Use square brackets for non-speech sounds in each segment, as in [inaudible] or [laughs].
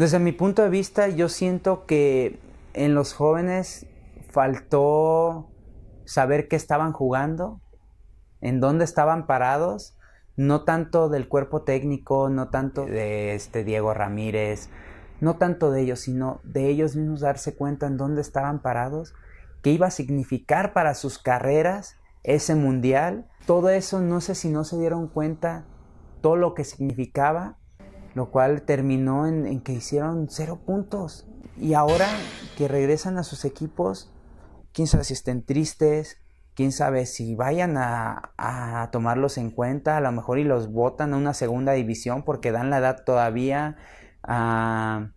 Desde mi punto de vista, yo siento que en los jóvenes faltó saber qué estaban jugando, en dónde estaban parados, no tanto del cuerpo técnico, no tanto de este Diego Ramírez, no tanto de ellos, sino de ellos mismos darse cuenta en dónde estaban parados, qué iba a significar para sus carreras ese mundial. Todo eso no sé si no se dieron cuenta todo lo que significaba lo cual terminó en, que hicieron cero puntos. Y ahora que regresan a sus equipos, quién sabe si estén tristes, quién sabe si vayan a, tomarlos en cuenta, a lo mejor y los votan a una segunda división porque dan la edad todavía a,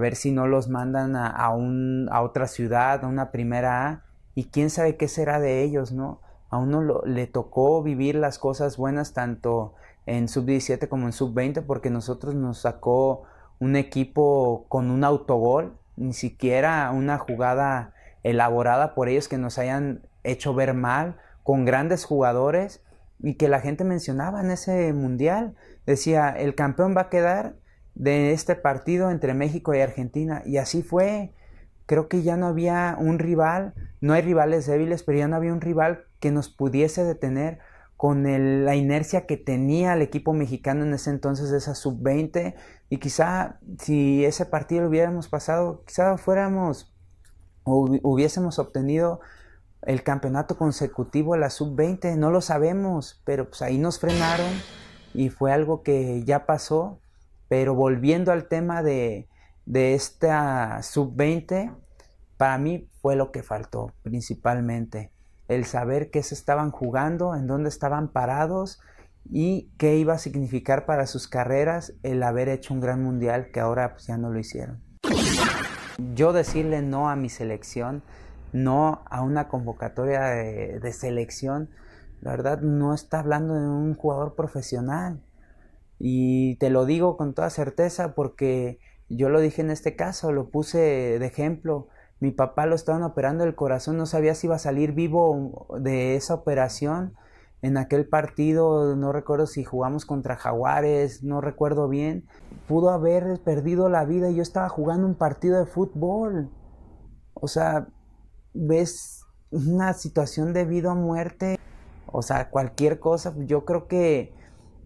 ver si no los mandan a, un, a otra ciudad, a una primera A, y quién sabe qué será de ellos, ¿no? A uno le tocó vivir las cosas buenas tanto en sub-17 como en sub-20, porque nosotros nos sacó un equipo con un autogol, ni siquiera una jugada elaborada por ellos que nos hayan hecho ver mal, con grandes jugadores y que la gente mencionaba en ese mundial. Decía, el campeón va a quedar de este partido entre México y Argentina. Y así fue. Creo que ya no había un rival, no hay rivales débiles, pero ya no había un rival que nos pudiese detener con la inercia que tenía el equipo mexicano en ese entonces, de esa sub-20, y quizá si ese partido lo hubiéramos pasado, quizá fuéramos hubiésemos obtenido el campeonato consecutivo de la sub-20, no lo sabemos, pero pues ahí nos frenaron y fue algo que ya pasó, pero volviendo al tema de, de esta sub-20, para mí fue lo que faltó principalmente el saber qué se estaban jugando, en dónde estaban parados y qué iba a significar para sus carreras el haber hecho un gran mundial que ahora pues, ya no lo hicieron. Yo decirle no a mi selección, no a una convocatoria de, de selección, la verdad no está hablando de un jugador profesional. Y te lo digo con toda certeza porque yo lo dije en este caso, lo puse de ejemplo mi papá lo estaban operando el corazón, no sabía si iba a salir vivo de esa operación. En aquel partido, no recuerdo si jugamos contra Jaguares, no recuerdo bien, pudo haber perdido la vida y yo estaba jugando un partido de fútbol. O sea, ves una situación de vida o muerte, o sea, cualquier cosa, yo creo que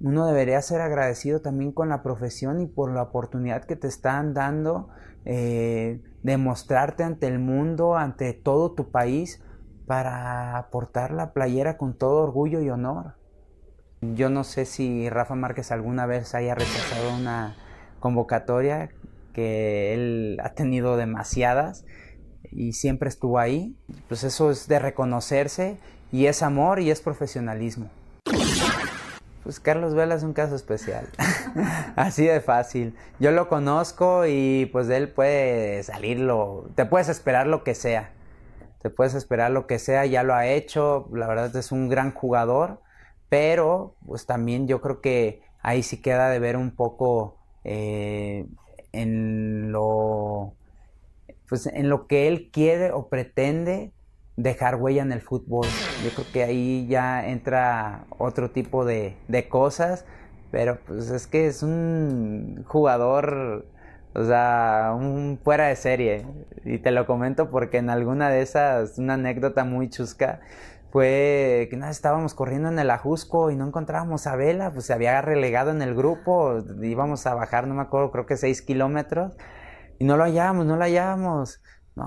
uno debería ser agradecido también con la profesión y por la oportunidad que te están dando eh, de mostrarte ante el mundo, ante todo tu país, para aportar la playera con todo orgullo y honor. Yo no sé si Rafa Márquez alguna vez haya rechazado una convocatoria, que él ha tenido demasiadas y siempre estuvo ahí. Pues eso es de reconocerse y es amor y es profesionalismo pues Carlos Vela es un caso especial. [laughs] Así de fácil. Yo lo conozco y pues de él puede salirlo, te puedes esperar lo que sea. Te puedes esperar lo que sea, ya lo ha hecho, la verdad es un gran jugador, pero pues también yo creo que ahí sí queda de ver un poco eh, en lo pues en lo que él quiere o pretende dejar huella en el fútbol. Yo creo que ahí ya entra otro tipo de, cosas, pero pues es que es un jugador, o sea, un fuera de serie. Y te lo comento porque en alguna de esas, una anécdota muy chusca, fue que nos estábamos corriendo en el Ajusco y no encontrábamos a Vela, pues se había relegado en el grupo, íbamos a bajar, no me acuerdo, creo que seis kilómetros, y no lo hallábamos, no lo hallábamos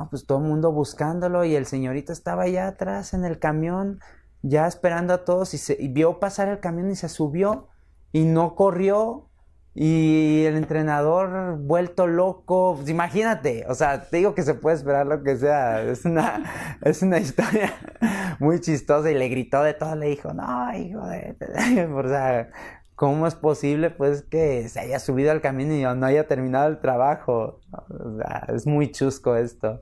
pues todo el mundo buscándolo y el señorito estaba allá atrás en el camión, ya esperando a todos y, se, vio pasar el camión y se subió y no corrió y el entrenador vuelto loco, pues imagínate, o sea, te digo que se puede esperar lo que sea, es una, [laughs] es una historia [laughs] muy chistosa y le gritó de todo, le dijo, no, hijo de, [laughs] ¿cómo es posible pues que se haya subido al camino y no haya terminado el trabajo? es muy chusco esto.